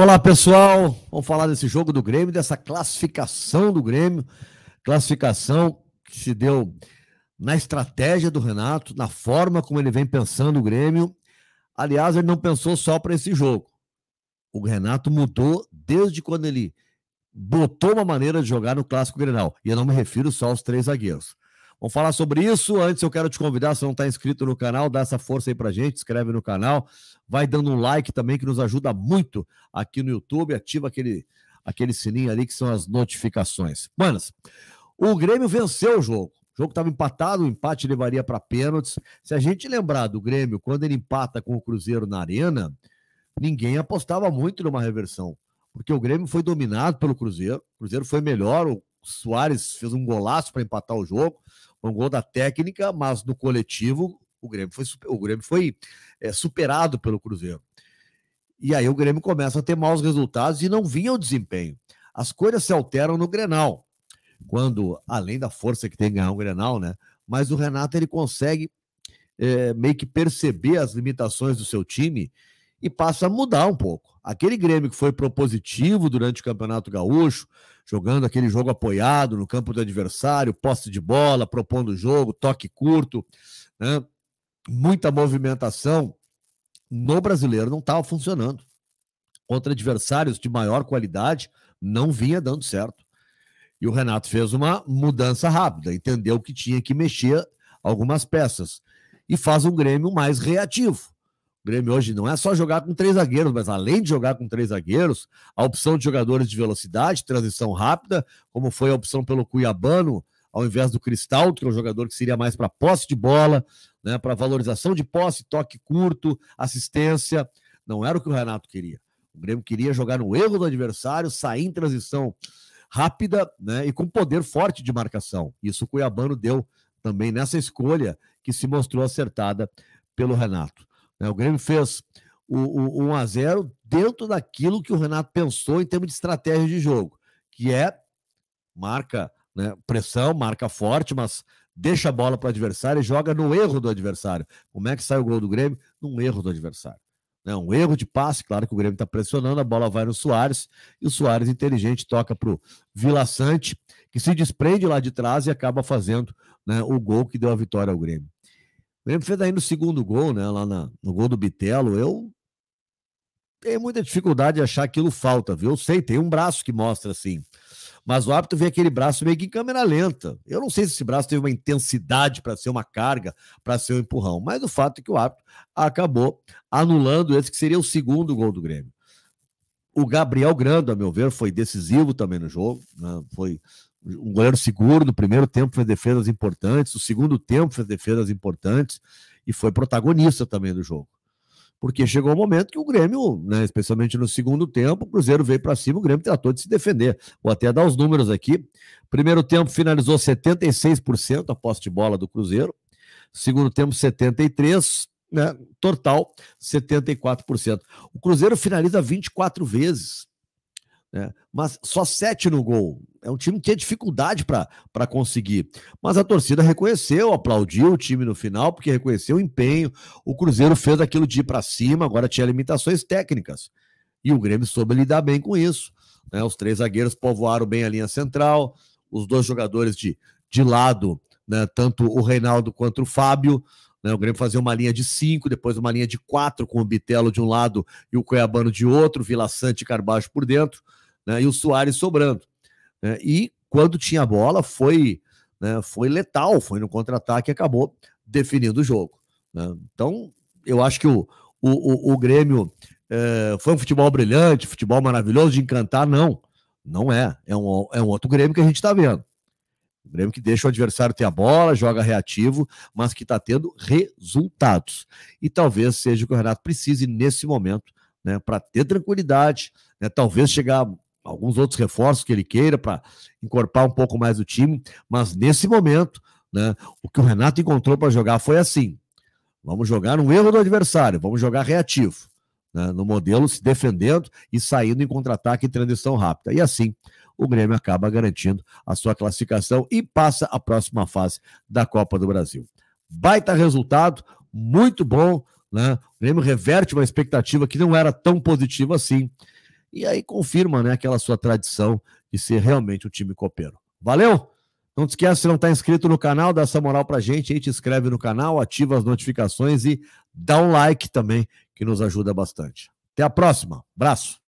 Olá, pessoal. Vamos falar desse jogo do Grêmio, dessa classificação do Grêmio. Classificação que se deu na estratégia do Renato, na forma como ele vem pensando o Grêmio. Aliás, ele não pensou só para esse jogo. O Renato mudou desde quando ele botou uma maneira de jogar no Clássico Grenal. E eu não me refiro só aos três zagueiros. Vamos falar sobre isso. Antes eu quero te convidar, se não está inscrito no canal, dá essa força aí a gente, inscreve no canal, vai dando um like também que nos ajuda muito aqui no YouTube, ativa aquele aquele sininho ali que são as notificações. Manos, o Grêmio venceu o jogo. O jogo estava empatado, o empate levaria para pênaltis. Se a gente lembrar do Grêmio quando ele empata com o Cruzeiro na Arena, ninguém apostava muito numa reversão, porque o Grêmio foi dominado pelo Cruzeiro. O Cruzeiro foi melhor, o Soares fez um golaço para empatar o jogo. Foi um gol da técnica, mas no coletivo o Grêmio foi, o Grêmio foi é, superado pelo Cruzeiro. E aí o Grêmio começa a ter maus resultados e não vinha o desempenho. As coisas se alteram no Grenal, quando, além da força que tem ganhar o Grenal, né? Mas o Renato ele consegue é, meio que perceber as limitações do seu time e passa a mudar um pouco. Aquele Grêmio que foi propositivo durante o Campeonato Gaúcho, jogando aquele jogo apoiado no campo do adversário, posse de bola, propondo o jogo, toque curto, né? muita movimentação, no brasileiro não estava funcionando. Contra adversários de maior qualidade, não vinha dando certo. E o Renato fez uma mudança rápida, entendeu que tinha que mexer algumas peças e faz um Grêmio mais reativo. O Grêmio hoje não é só jogar com três zagueiros, mas além de jogar com três zagueiros, a opção de jogadores de velocidade, transição rápida, como foi a opção pelo Cuiabano, ao invés do Cristal, que é um jogador que seria mais para posse de bola, né, para valorização de posse, toque curto, assistência. Não era o que o Renato queria. O Grêmio queria jogar no erro do adversário, sair em transição rápida né, e com poder forte de marcação. Isso o Cuiabano deu também nessa escolha que se mostrou acertada pelo Renato. Né? O Grêmio fez o, o, 1 a 0 dentro daquilo que o Renato pensou em termos de estratégia de jogo, que é marca, né, pressão, marca forte, mas deixa a bola para o adversário e joga no erro do adversário. Como é que sai o gol do Grêmio? Num erro do adversário. Né? Um erro de passe, claro que o Grêmio está pressionando, a bola vai no Soares, e o Soares inteligente toca para o Vila Sante, que se desprende lá de trás e acaba fazendo né, o gol que deu a vitória ao Grêmio. Grêmio fez aí no segundo gol, né? Lá na, no gol do Bitelo, eu tenho muita dificuldade de achar aquilo falta, viu? Eu sei, tem um braço que mostra assim. Mas o árbitro vê aquele braço meio que em câmera lenta. Eu não sei se esse braço teve uma intensidade para ser uma carga, para ser um empurrão. Mas o fato é que o árbitro acabou anulando esse que seria o segundo gol do Grêmio. O Gabriel Grando, a meu ver, foi decisivo também no jogo. Né? Foi um goleiro seguro no primeiro tempo, fez defesas importantes, no segundo tempo fez defesas importantes e foi protagonista também do jogo. Porque chegou o um momento que o Grêmio, né, especialmente no segundo tempo, o Cruzeiro veio para cima, o Grêmio tratou de se defender. Vou até dar os números aqui. Primeiro tempo finalizou 76% a posse de bola do Cruzeiro. Segundo tempo 73, né, total 74%. O Cruzeiro finaliza 24 vezes. Né, mas só sete no gol é um time que tinha dificuldade para conseguir. Mas a torcida reconheceu, aplaudiu o time no final, porque reconheceu o empenho. O Cruzeiro fez aquilo de ir para cima, agora tinha limitações técnicas. E o Grêmio soube lidar bem com isso. Né? Os três zagueiros povoaram bem a linha central, os dois jogadores de, de lado, né? tanto o Reinaldo quanto o Fábio. Né? O Grêmio fazia uma linha de cinco, depois uma linha de quatro, com o Bitelo de um lado e o Cuiabano de outro, Vila Sante e Carbaixo por dentro, né? e o Soares sobrando. Né? E quando tinha bola, foi, né, foi letal, foi no contra-ataque e acabou definindo o jogo. Né? Então, eu acho que o, o, o, o Grêmio é, foi um futebol brilhante, futebol maravilhoso de encantar, não. Não é. É um, é um outro Grêmio que a gente está vendo. Um Grêmio que deixa o adversário ter a bola, joga reativo, mas que está tendo resultados. E talvez seja o que o Renato precise nesse momento, né, para ter tranquilidade, né, talvez chegar alguns outros reforços que ele queira para encorpar um pouco mais o time, mas nesse momento, né, o que o Renato encontrou para jogar foi assim: vamos jogar no erro do adversário, vamos jogar reativo, né, no modelo se defendendo e saindo em contra-ataque e transição rápida. E assim o Grêmio acaba garantindo a sua classificação e passa à próxima fase da Copa do Brasil. Baita resultado, muito bom. Né? O Grêmio reverte uma expectativa que não era tão positiva assim e aí confirma né, aquela sua tradição de ser realmente um time copeiro. Valeu! Não te esquece, se não está inscrito no canal, dá essa moral pra gente, aí te inscreve no canal, ativa as notificações e dá um like também, que nos ajuda bastante. Até a próxima. Abraço.